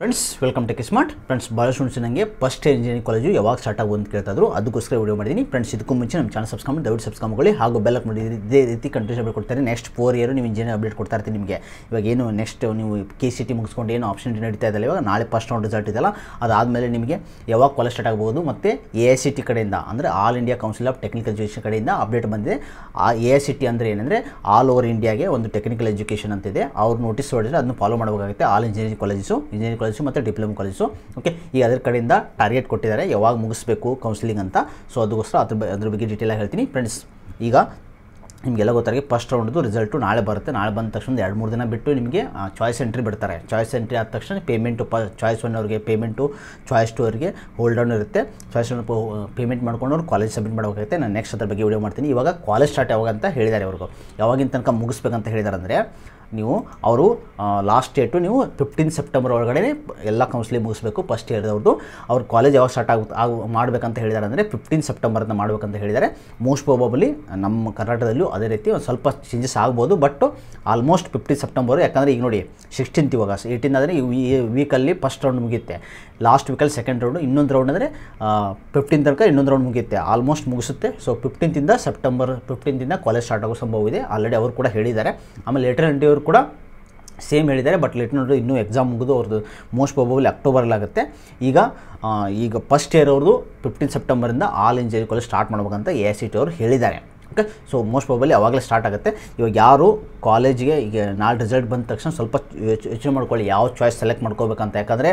friends welcome tech smart friends ಭಾಳಷ್ಟು ಹುಣ್ಸು ನನಗೆ ಫಸ್ಟ್ ಇಂಜಿನಿಯರಿಂಗ್ ಕಾಲೇಜು ಯಾವಾಗ ಸ್ಟಾರ್ಟ್ ಆಗೋ ಅಂತ ಅದಕ್ಕೋಸ್ಕರ ವಿಡಿಯೋ ಮಾಡಿದ್ದೀನಿ ಫ್ರೆಂಡ್ಸ್ ಇದಕ್ಕೂ ಮುಂಚೆ ನಮ್ಮ ಚಾನಲ್ ಸಬ್ಸ್ಕ್ರೈಬ್ ಮಾಡಿ ದಯವಿಟ್ಟು ಸಬ್ಸ್ಕ್ರೈಬ್ ಮಾಡಿ ಹಾಗೂ ಬೆಲ್ಲಕ್ ಮಾಡಿ ಇದೇ ರೀತಿ ಕಂಟಿನ್ಯೂಸ್ ಅಪ್ಡೇಟ್ ಕೊಡ್ತಾರೆ ನೆಕ್ಸ್ಟ್ ಫೋರ್ ಇಯರ್ ನೀವು ಇಂಜಿನಿಯರ್ ಅಪ್ಡೇಟ್ ಕೊಡ್ತಾ ಇರ್ತೀನಿ ನಿಮಗೆ ಇವಾಗ ಏನು ನೆಕ್ಸ್ಟ್ ನೀವು ಕೆ ಸಿ ಟಿ ಮುಗಿಸ್ಕೊಂಡು ಏನು ಆಪ್ಷನ್ ನಡೀತಾ ಇದ್ದಲ್ಲ ಇವಾಗ ನಾಳೆ ಫಸ್ಟ್ ರೌಂಡ್ ರಿಸಲ್ಟ್ ಇದೆಲ್ಲ ಅದಾದಮೇಲೆ ನಿಮಗೆ ಯಾವಾಗ ಕಾಲೇಜ್ ಸ್ಟಾರ್ಟ್ ಆಗ್ಬೋದು ಮತ್ತು ಎ ಐ ಸಿ ಟಿ ಕಡೆಯಿಂದ ಅಂದರೆ all India council of technical education ಕಡೆಯಿಂದ ಅಪ್ಡೇಟ್ ಬಂದಿದೆ ಆ ಎ ಐ ಸಿ ಟಿ ಅಂದರೆ ಏನಂದರೆ ಆಲ್ ಓವರ್ ಇಂಡಿಯಾಗೆ ಒಂದು ಟೆಕ್ನಿಕಲ್ ಎಜುಕೇಷನ್ ಅಂತಿದೆ ಅವ್ರು ನೋಟಿಸ್ ಹೊಡೆದ್ರೆ ಅದನ್ನು ಫಾಲೋ ಮಾಡಬೇಕಾಗುತ್ತೆ all engineering college engineering college ಮತ್ತು ಡಿಪ್ಲೊಮಾ ಕಾಲೇಜು ಓಕೆ ಈಗ ಅದರ ಕಡೆಯಿಂದ ಟಾರ್ಗೆಟ್ ಕೊಟ್ಟಿದ್ದಾರೆ ಯಾವಾಗ ಮುಗಿಸ್ಬೇಕು ಕೌನ್ಸಿಲಿಂಗ್ ಅಂತ ಸೊ ಅದಕ್ಕೋಸ್ಕರ ಅದ್ರ ಅದ್ರ ಬಗ್ಗೆ ಆಗಿ ಹೇಳ್ತೀನಿ ಫ್ರೆಂಡ್ಸ್ ಈಗ ನಿಮಗೆಲ್ಲ ಗೊತ್ತಾಗಿ ಫಸ್ಟ್ ರೌಂಡ್ದು ರಿಸಲ್ಟು ನಾಳೆ ಬರುತ್ತೆ ನಾಳೆ ಬಂದ ತಕ್ಷಣ ಎರಡು ಮೂರು ದಿನ ಬಿಟ್ಟು ನಿಮಗೆ ಚಾಯ್ಸ್ ಎಂಟ್ರಿ ಬಿಡ್ತಾರೆ ಚಾಯ್ಸ್ ಎಂಟ್ರಿ ಆದ ತಕ್ಷಣ ಪೇಮೆಂಟು ಪ ಚಾಯ್ಸ್ ಒನ್ ಅವ್ರಿಗೆ ಪೇಮೆಂಟು ಚಾಯ್ಸ್ ಟು ಅವರಿಗೆ ಹೋಲ್ಡ್ ಡೌನ್ ಇರುತ್ತೆ ಚಾಯ್ಸ್ ಒನ್ ಪೇಮೆಂಟ್ ಮಾಡ್ಕೊಂಡು ಅವ್ರು ಕಾಲೇಜ್ ಸಬ್ಮಿಟ್ ಮಾಡಬೇಕಾಗುತ್ತೆ ನಾನು ನೆಕ್ಸ್ಟ್ ಅದ್ರ ಬಗ್ಗೆ ವಿಡಿಯೋ ಮಾಡ್ತೀನಿ ಇವಾಗ ಕಾಲೇಜ್ ಸ್ಟಾರ್ಟ್ ಯಾವಾಗ ಅಂತ ಹೇಳಿದ್ದಾರೆ ಅವ್ರಿಗೂ ಯಾವಾಗಿನ ತನಕ ಮುಗಿಸ್ಬೇಕಂತ ಹೇಳಿದ್ದಾರೆ ಅಂದರೆ ನೀವು ಅವರು ಲಾಸ್ಟ್ ಡೇಟು ನೀವು ಫಿಫ್ಟೀನ್ ಸೆಪ್ಟೆಂಬರ್ ಒಳಗಡೆ ಎಲ್ಲ ಕೌನ್ಸಿಲಿಂಗ್ ಮುಗಿಸ್ಬೇಕು ಫಸ್ಟ್ ಇಯರ್ದವ್ರದ್ದು ಅವ್ರ ಕಾಲೇಜ್ ಯಾವಾಗ ಸ್ಟಾರ್ಟ್ ಆಗುತ್ತೆ ಆಗ ಮಾಡಬೇಕಂತ ಹೇಳಿದ್ದಾರೆ ಅಂದರೆ ಫಿಫ್ಟೀನ್ ಸೆಪ್ಟೆಂಬರ್ನ ಮಾಡಬೇಕಂತ ಹೇಳಿದ್ದಾರೆ ಮೋಸ್ಟ್ ಪ್ರಾಬಬಲಿ ನಮ್ಮ ಕರ್ನಾಟಕದಲ್ಲೂ ಅದೇ ರೀತಿ ಒಂದು ಸ್ವಲ್ಪ ಚೇಂಜಸ್ ಆಗ್ಬೋದು ಬಟ್ ಆಲ್ಮೋಸ್ಟ್ ಫಿಫ್ಟೀನ್ ಸೆಪ್ಟೆಂಬರ್ ಯಾಕಂದರೆ ಈಗ ನೋಡಿ ಸಿಕ್ಸ್ಟೀನ್ತ್ ಇವಾಗ ಏಯ್ಟೀನ್ ಆದರೆ ಈ ವೀಕಲ್ಲಿ ಫಸ್ಟ್ ರೌಂಡ್ ಮುಗಿಯುತ್ತೆ ಲಾಸ್ಟ್ ವೀಕಲ್ಲಿ ಸೆಕೆಂಡ್ ರೌಂಡು ಇನ್ನೊಂದು ರೌಂಡ್ ಅಂದರೆ ಫಿಫ್ಟೀನ್ ತನಕ ಇನ್ನೊಂದು ರೌಂಡ್ ಮುಗಿಯುತ್ತೆ ಆಲ್ಮೋಸ್ಟ್ ಮುಗಿಸುತ್ತೆ ಸೊ ಫಿಫ್ಟೀನ್ತಿಂದ ಸೆಪ್ಟೆಂಬರ್ ಫಿಫ್ಟೀನ್ತಿಂದ ಕಾಲೇಜ್ ಸ್ಟಾರ್ಟ್ ಆಗೋ ಸಂಭವ ಇದೆ ಆಲ್ರೆಡಿ ಅವರು ಕೂಡ ಹೇಳಿದ್ದಾರೆ ಆಮೇಲೆ ಲೇಟರ್ ಹಂಡಿಯವರು ಕೂಡ ಸೇಮ್ ಹೇಳಿದ್ದಾರೆ ಬಟ್ ಲೆಟ್ ನೋಡ್ರಿ ಇನ್ನೂ ಎಕ್ಸಾಮ್ ಮುಗಿದು ಅವ್ರದ್ದು ಮೋಸ್ಟ್ ಅಕ್ಟೋಬರಲ್ಲಿ ಆಗುತ್ತೆ ಈಗ ಈಗ ಫಸ್ಟ್ ಇಯರ್ ಅವ್ರದ್ದು ಫಿಫ್ಟೀನ್ ಸೆಪ್ಟೆಂಬರಿಂದ ಆಲ್ ಇಂಜಿನಿಯರಿಂಗ್ ಕಾಲೇಜ್ ಸ್ಟಾರ್ಟ್ ಮಾಡ್ಬೇಕಂತ ಎ ಸಿ ಟಿ ಅವರು ಹೇಳಿದ್ದಾರೆ ಓಕೆ ಸೊ ಮೋಸ್ಟ್ ಪ್ರಾಬಲಿ ಅವಾಗಲೇ ಸ್ಟಾರ್ಟ್ ಆಗುತ್ತೆ ಇವಾಗ ಯಾರು ಕಾಲೇಜಿಗೆ ಈಗ ನಾಲ್ಕು ರಿಸಲ್ಟ್ ಬಂದ ತಕ್ಷಣ ಸ್ವಲ್ಪ ಯೋಚನೆ ಮಾಡ್ಕೊಳ್ಳಿ ಯಾವ ಚಾಯ್ಸ್ ಸೆಲೆಕ್ಟ್ ಮಾಡ್ಕೋಬೇಕಂತ ಯಾಕಂದರೆ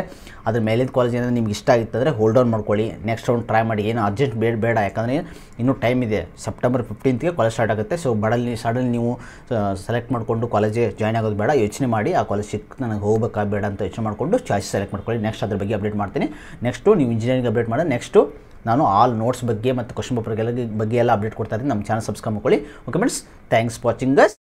ಅದ್ರ ಮೇಲಿನ ಕಾಲೇಜ್ ಏನಾದರೂ ನಿಮ್ಗೆ ಇಷ್ಟ ಆಗಿತ್ತಂದರೆ ಹೋಲ್ಡ್ ಔನ್ ಮಾಡ್ಕೊಳ್ಳಿ ನೆಕ್ಸ್ಟ್ ರೌಂಡ್ ಟ್ರೈ ಮಾಡಿ ಏನು ಅರ್ಜೆಂಟ್ ಬೇಡ ಬೇಡ ಯಾಕಂದರೆ ಇನ್ನೂ ಟೈಮ್ ಇದೆ ಸೆಪ್ಟೆಂಬರ್ ಫಿಫ್ಟೀನ್ತ್ಗೆ ಕಾಲೇಜ್ ಸ್ಟಾರ್ಟ್ ಆಗುತ್ತೆ ಸೊ ಬಡಲ್ಲಿ ಸಡನ್ ನೀವು ಸೆಲೆಕ್ಟ್ ಮಾಡಿಕೊಂಡು ಕಾಲೇಜಿಗೆ ಜಾಯ್ನ್ ಆಗೋದು ಬೇಡ ಯೋಚನೆ ಮಾಡಿ ಆ ಕಾಲೇಜ್ ಸಿಕ್ ನನಗೆ ಹೋಗಬೇಕಾ ಬೇಡ ಅಂತ ಯೋಚನೆ ಮಾಡಿಕೊಂಡು ಚಾಯ್ಸ್ ಸೆಲೆಕ್ಟ್ ಮಾಡ್ಕೊಳ್ಳಿ ನೆಕ್ಸ್ಟ್ ಅದ್ರ ಬಗ್ಗೆ ಅಪ್ಡೇಟ್ ಮಾಡ್ತೀನಿ ನೆಕ್ಸ್ಟು ನೀವು ಇಂಜಿನಿಯರಿಂಗ್ ಅಪ್ಡೇಟ್ ಮಾಡಿ ನೆಕ್ಸ್ಟು ನಾನು ಆಲ್ ನೋಟ್ಸ್ ಬಗ್ಗೆ ಮತ್ತು ಕ್ವಶನ್ ಪೇಪರ್ಗೆಲ್ಲ ಬಗ್ಗೆ ಎಲ್ಲ ಅಪ್ಡೇಟ್ ಕೊಡ್ತಾ ಇದ್ದೀನಿ ನಮ್ಮ ಚಾನಲ್ ಸಬ್ಸ್ಕ್ರೈಬ್ ಮಾಡ್ಕೊಳ್ಳಿ ಓಕೆ ಫ್ರೆಂಡ್ಸ್ ಥ್ಯಾಂಕ್ಸ್ ವಾಚಿಂಗ್ ಗಸ್